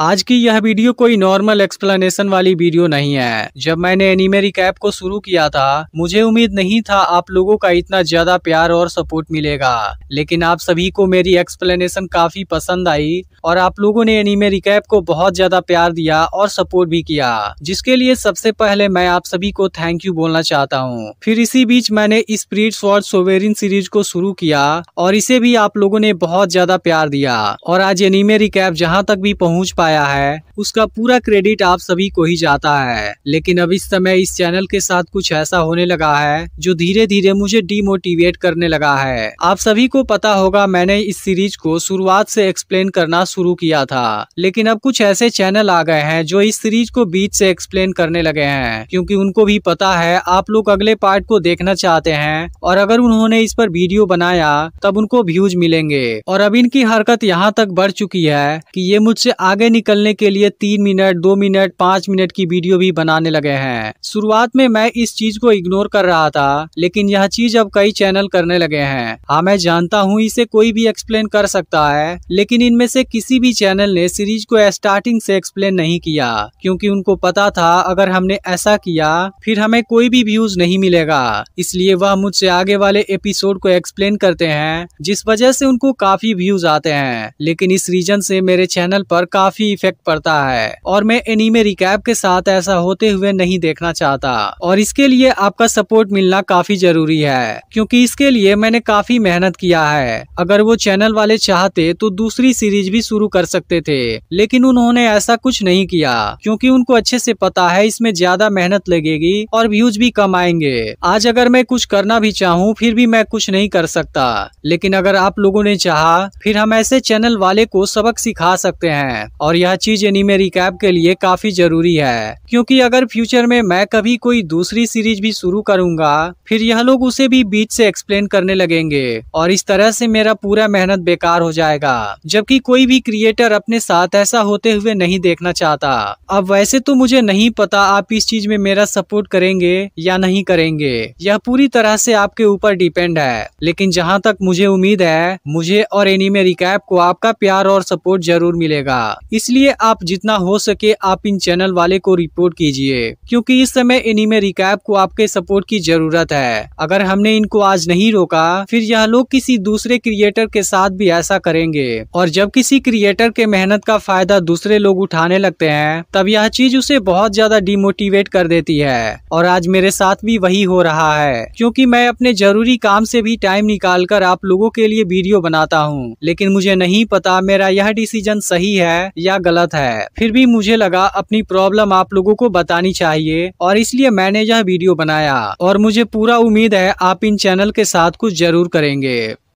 आज की यह वीडियो कोई नॉर्मल एक्सप्लेनेशन वाली वीडियो नहीं है जब मैंने एनिमेरी कैप को शुरू किया था मुझे उम्मीद नहीं था आप लोगों का इतना ज्यादा प्यार और सपोर्ट मिलेगा लेकिन आप सभी को मेरी एक्सप्लेनेशन काफी पसंद आई और आप लोगों ने एनिमेरी कैप को बहुत ज्यादा प्यार दिया और सपोर्ट भी किया जिसके लिए सबसे पहले मैं आप सभी को थैंक यू बोलना चाहता हूँ फिर इसी बीच मैंने स्प्रीट स्वॉर्ड सोवेरिन सीरीज को शुरू किया और इसे भी आप लोगों ने बहुत ज्यादा प्यार दिया और आज एनिमेरी कैप जहाँ तक भी पहुँच पाया पाया है उसका पूरा क्रेडिट आप सभी को ही जाता है लेकिन अब इस समय इस चैनल के साथ कुछ ऐसा होने लगा है जो धीरे धीरे मुझे डिमोटिवेट करने लगा है आप सभी को पता होगा मैंने इस सीरीज को शुरुआत से एक्सप्लेन करना शुरू किया था लेकिन अब कुछ ऐसे चैनल आ गए हैं जो इस सीरीज को बीच से एक्सप्लेन करने लगे हैं क्योंकि उनको भी पता है आप लोग अगले पार्ट को देखना चाहते हैं और अगर उन्होंने इस पर वीडियो बनाया तब उनको व्यूज मिलेंगे और अब इनकी हरकत यहाँ तक बढ़ चुकी है कि ये मुझसे आगे निकलने के लिए तीन मिनट दो मिनट पाँच मिनट की वीडियो भी बनाने लगे हैं शुरुआत में मैं इस चीज को इग्नोर कर रहा था लेकिन यह चीज अब कई चैनल करने लगे हैं हाँ मैं जानता हूँ इसे कोई भी एक्सप्लेन कर सकता है लेकिन इनमें से किसी भी चैनल ने सीरीज को स्टार्टिंग से एक्सप्लेन नहीं किया क्योंकि उनको पता था अगर हमने ऐसा किया फिर हमें कोई भी व्यूज नहीं मिलेगा इसलिए वह मुझसे आगे वाले एपिसोड को एक्सप्लेन करते हैं जिस वजह से उनको काफी व्यूज आते हैं लेकिन इस रीजन से मेरे चैनल पर काफी काफी इफेक्ट पड़ता है और मैं एनीमे रिकैप के साथ ऐसा होते हुए नहीं देखना चाहता और इसके लिए आपका सपोर्ट मिलना काफी जरूरी है क्योंकि इसके लिए मैंने काफी मेहनत किया है अगर वो चैनल वाले चाहते तो दूसरी सीरीज भी शुरू कर सकते थे लेकिन उन्होंने ऐसा कुछ नहीं किया क्यूँकी उनको अच्छे से पता है इसमें ज्यादा मेहनत लगेगी और व्यूज भी कम आएंगे आज अगर मैं कुछ करना भी चाहूँ फिर भी मैं कुछ नहीं कर सकता लेकिन अगर आप लोगों ने चाहा फिर हम ऐसे चैनल वाले को सबक सिखा सकते हैं और और यह चीज एनीमे रिकैप के लिए काफी जरूरी है क्योंकि अगर फ्यूचर में मैं कभी कोई दूसरी सीरीज भी शुरू करूंगा फिर यह लोग उसे भी बीच से एक्सप्लेन करने लगेंगे और इस तरह से मेरा पूरा मेहनत बेकार हो जाएगा जबकि कोई भी क्रिएटर अपने साथ ऐसा होते हुए नहीं देखना चाहता अब वैसे तो मुझे नहीं पता आप इस चीज में मेरा सपोर्ट करेंगे या नहीं करेंगे यह पूरी तरह से आपके ऊपर डिपेंड है लेकिन जहाँ तक मुझे उम्मीद है मुझे और एनिमे रिकैप को आपका प्यार और सपोर्ट जरूर मिलेगा इसलिए आप जितना हो सके आप इन चैनल वाले को रिपोर्ट कीजिए क्योंकि इस समय एनिमे रिकैप को आपके सपोर्ट की जरूरत है अगर हमने इनको आज नहीं रोका फिर यह लोग किसी दूसरे क्रिएटर के साथ भी ऐसा करेंगे और जब किसी क्रिएटर के मेहनत का फायदा दूसरे लोग उठाने लगते है तब यह चीज उसे बहुत ज्यादा डिमोटिवेट कर देती है और आज मेरे साथ भी वही हो रहा है क्योंकि मैं अपने जरूरी काम से भी टाइम निकाल कर आप लोगों के लिए वीडियो बनाता हूँ लेकिन मुझे नहीं पता मेरा यह डिसीजन सही है यह गलत है फिर भी मुझे लगा अपनी प्रॉब्लम आप लोगों को बतानी चाहिए और इसलिए मैंने यह वीडियो बनाया और मुझे पूरा उम्मीद है आप इन चैनल के साथ कुछ जरूर करेंगे